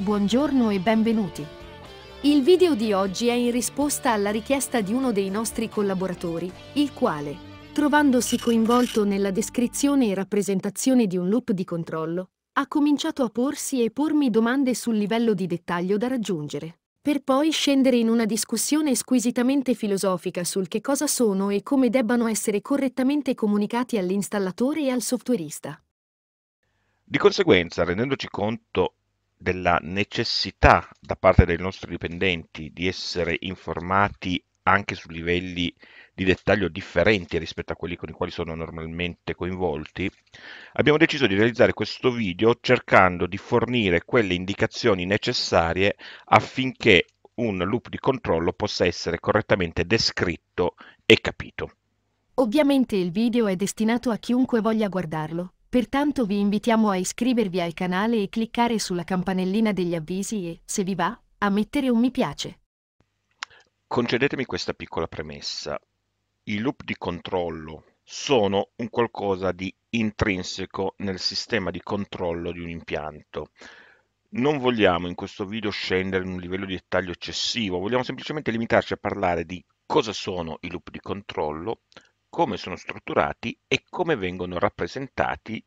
Buongiorno e benvenuti. Il video di oggi è in risposta alla richiesta di uno dei nostri collaboratori, il quale, trovandosi coinvolto nella descrizione e rappresentazione di un loop di controllo, ha cominciato a porsi e pormi domande sul livello di dettaglio da raggiungere, per poi scendere in una discussione squisitamente filosofica sul che cosa sono e come debbano essere correttamente comunicati all'installatore e al softwareista. Di conseguenza, rendendoci conto della necessità da parte dei nostri dipendenti di essere informati anche su livelli di dettaglio differenti rispetto a quelli con i quali sono normalmente coinvolti, abbiamo deciso di realizzare questo video cercando di fornire quelle indicazioni necessarie affinché un loop di controllo possa essere correttamente descritto e capito. Ovviamente il video è destinato a chiunque voglia guardarlo, Pertanto vi invitiamo a iscrivervi al canale e cliccare sulla campanellina degli avvisi e, se vi va, a mettere un mi piace. Concedetemi questa piccola premessa. I loop di controllo sono un qualcosa di intrinseco nel sistema di controllo di un impianto. Non vogliamo in questo video scendere in un livello di dettaglio eccessivo, vogliamo semplicemente limitarci a parlare di cosa sono i loop di controllo, come sono strutturati e come vengono rappresentati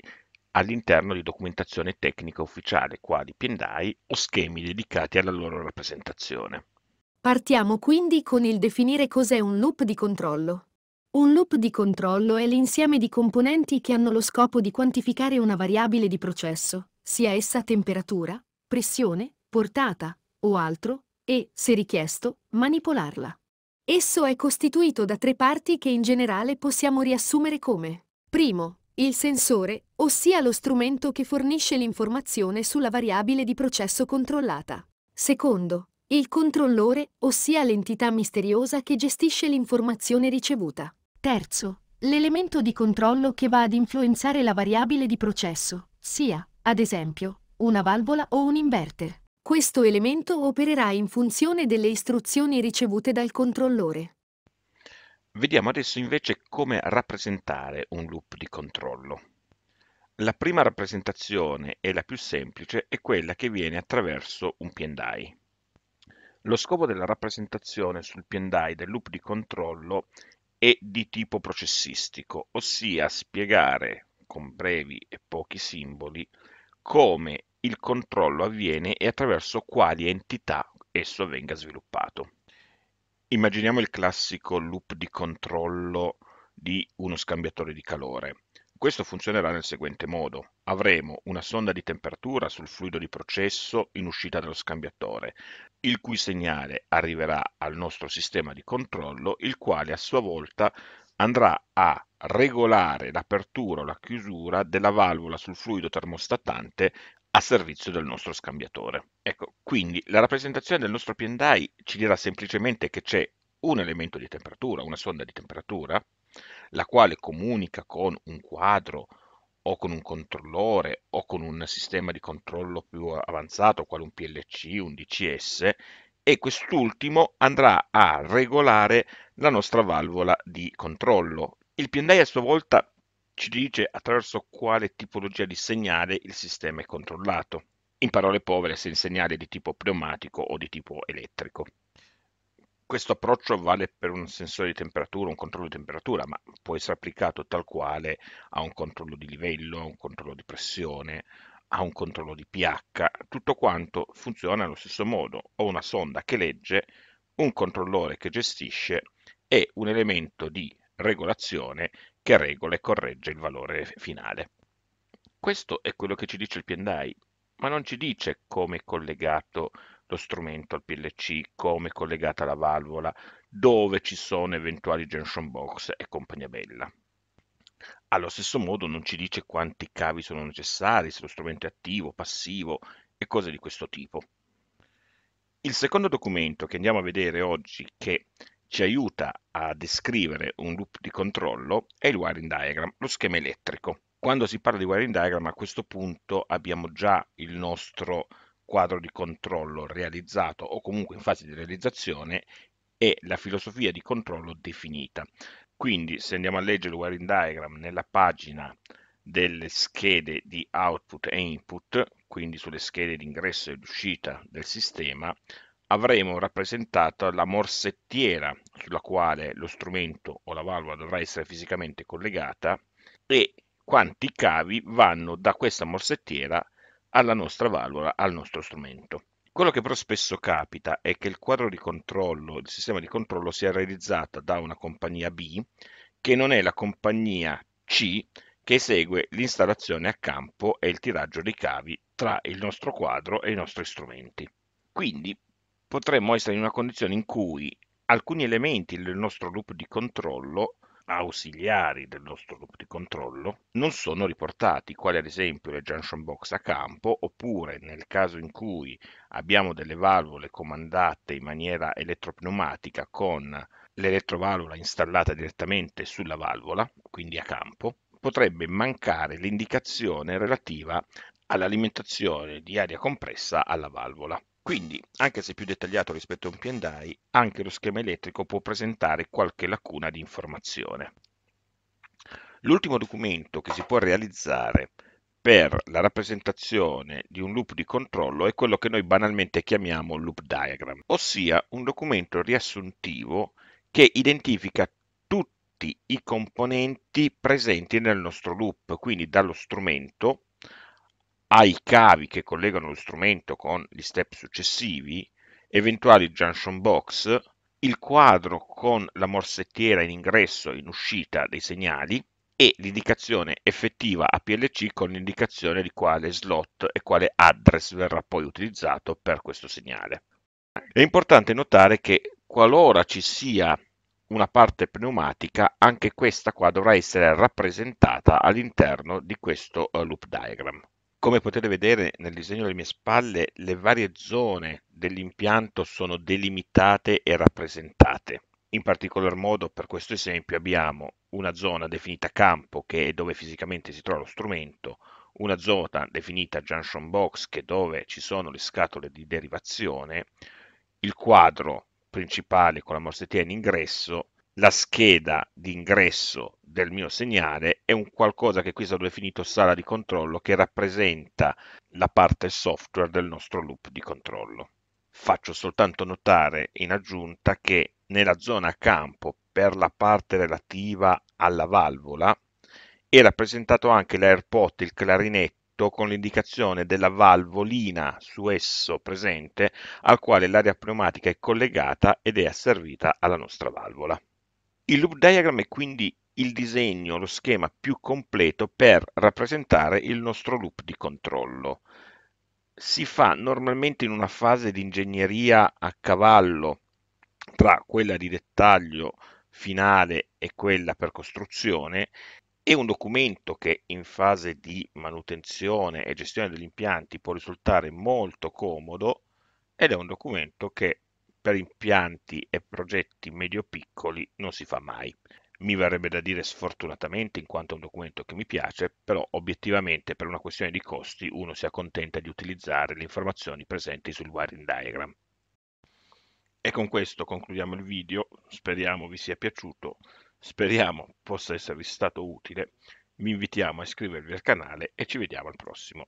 all'interno di documentazione tecnica ufficiale, quali pindai o schemi dedicati alla loro rappresentazione. Partiamo quindi con il definire cos'è un loop di controllo. Un loop di controllo è l'insieme di componenti che hanno lo scopo di quantificare una variabile di processo, sia essa temperatura, pressione, portata o altro, e, se richiesto, manipolarla. Esso è costituito da tre parti che in generale possiamo riassumere come primo, il sensore, ossia lo strumento che fornisce l'informazione sulla variabile di processo controllata. Secondo, il controllore, ossia l'entità misteriosa che gestisce l'informazione ricevuta. Terzo, l'elemento di controllo che va ad influenzare la variabile di processo, sia, ad esempio, una valvola o un inverter. Questo elemento opererà in funzione delle istruzioni ricevute dal controllore. Vediamo adesso invece come rappresentare un loop di controllo. La prima rappresentazione e la più semplice è quella che viene attraverso un PNDAI. Lo scopo della rappresentazione sul PNDAI del loop di controllo è di tipo processistico, ossia spiegare con brevi e pochi simboli come il controllo avviene e attraverso quali entità esso venga sviluppato. Immaginiamo il classico loop di controllo di uno scambiatore di calore. Questo funzionerà nel seguente modo. Avremo una sonda di temperatura sul fluido di processo in uscita dallo scambiatore, il cui segnale arriverà al nostro sistema di controllo, il quale a sua volta andrà a regolare l'apertura o la chiusura della valvola sul fluido termostatante a servizio del nostro scambiatore. Ecco, quindi la rappresentazione del nostro P&I ci dirà semplicemente che c'è un elemento di temperatura, una sonda di temperatura, la quale comunica con un quadro o con un controllore o con un sistema di controllo più avanzato, quale un PLC, un DCS, e quest'ultimo andrà a regolare la nostra valvola di controllo. Il P&I a sua volta ci dice attraverso quale tipologia di segnale il sistema è controllato. In parole povere, se il segnale è di tipo pneumatico o di tipo elettrico. Questo approccio vale per un sensore di temperatura, un controllo di temperatura, ma può essere applicato tal quale a un controllo di livello, a un controllo di pressione, a un controllo di pH. Tutto quanto funziona allo stesso modo. Ho una sonda che legge, un controllore che gestisce e un elemento di regolazione che regola e corregge il valore finale. Questo è quello che ci dice il PNDAI, ma non ci dice come è collegato lo strumento al PLC, come è collegata la valvola, dove ci sono eventuali junction box e compagnia bella. Allo stesso modo non ci dice quanti cavi sono necessari, se lo strumento è attivo, passivo e cose di questo tipo. Il secondo documento che andiamo a vedere oggi, che ci aiuta a descrivere un loop di controllo è il wiring diagram, lo schema elettrico. Quando si parla di wiring diagram a questo punto abbiamo già il nostro quadro di controllo realizzato o comunque in fase di realizzazione e la filosofia di controllo definita. Quindi se andiamo a leggere il wiring diagram nella pagina delle schede di output e input, quindi sulle schede di ingresso e di uscita del sistema, avremo rappresentata la morsettiera sulla quale lo strumento o la valvola dovrà essere fisicamente collegata e quanti cavi vanno da questa morsettiera alla nostra valvola, al nostro strumento. Quello che però spesso capita è che il quadro di controllo, il sistema di controllo sia realizzato da una compagnia B che non è la compagnia C che esegue l'installazione a campo e il tiraggio dei cavi tra il nostro quadro e i nostri strumenti. Quindi potremmo essere in una condizione in cui alcuni elementi del nostro loop di controllo ausiliari del nostro loop di controllo non sono riportati, quali ad esempio le junction box a campo, oppure nel caso in cui abbiamo delle valvole comandate in maniera elettropneumatica con l'elettrovalvola installata direttamente sulla valvola, quindi a campo, potrebbe mancare l'indicazione relativa all'alimentazione di aria compressa alla valvola. Quindi, anche se più dettagliato rispetto a un PNDAI, anche lo schema elettrico può presentare qualche lacuna di informazione. L'ultimo documento che si può realizzare per la rappresentazione di un loop di controllo è quello che noi banalmente chiamiamo loop diagram, ossia un documento riassuntivo che identifica tutti i componenti presenti nel nostro loop, quindi dallo strumento ai cavi che collegano lo strumento con gli step successivi, eventuali junction box, il quadro con la morsettiera in ingresso e in uscita dei segnali e l'indicazione effettiva a PLC con l'indicazione di quale slot e quale address verrà poi utilizzato per questo segnale. È importante notare che qualora ci sia una parte pneumatica, anche questa qua dovrà essere rappresentata all'interno di questo eh, loop diagram. Come potete vedere nel disegno alle mie spalle, le varie zone dell'impianto sono delimitate e rappresentate. In particolar modo per questo esempio abbiamo una zona definita campo, che è dove fisicamente si trova lo strumento, una zona definita junction box, che è dove ci sono le scatole di derivazione, il quadro principale con la morsetta in ingresso, la scheda di ingresso del mio segnale è un qualcosa che qui è stato definito sala di controllo che rappresenta la parte software del nostro loop di controllo. Faccio soltanto notare in aggiunta che nella zona campo per la parte relativa alla valvola è rappresentato anche l'airpot, il clarinetto con l'indicazione della valvolina su esso presente al quale l'aria pneumatica è collegata ed è asservita alla nostra valvola. Il loop diagram è quindi il disegno, lo schema più completo per rappresentare il nostro loop di controllo. Si fa normalmente in una fase di ingegneria a cavallo tra quella di dettaglio finale e quella per costruzione e un documento che in fase di manutenzione e gestione degli impianti può risultare molto comodo ed è un documento che per impianti e progetti medio-piccoli non si fa mai. Mi verrebbe da dire sfortunatamente, in quanto è un documento che mi piace, però obiettivamente per una questione di costi uno si accontenta di utilizzare le informazioni presenti sul wiring diagram. E con questo concludiamo il video, speriamo vi sia piaciuto, speriamo possa esservi stato utile, vi invitiamo a iscrivervi al canale e ci vediamo al prossimo.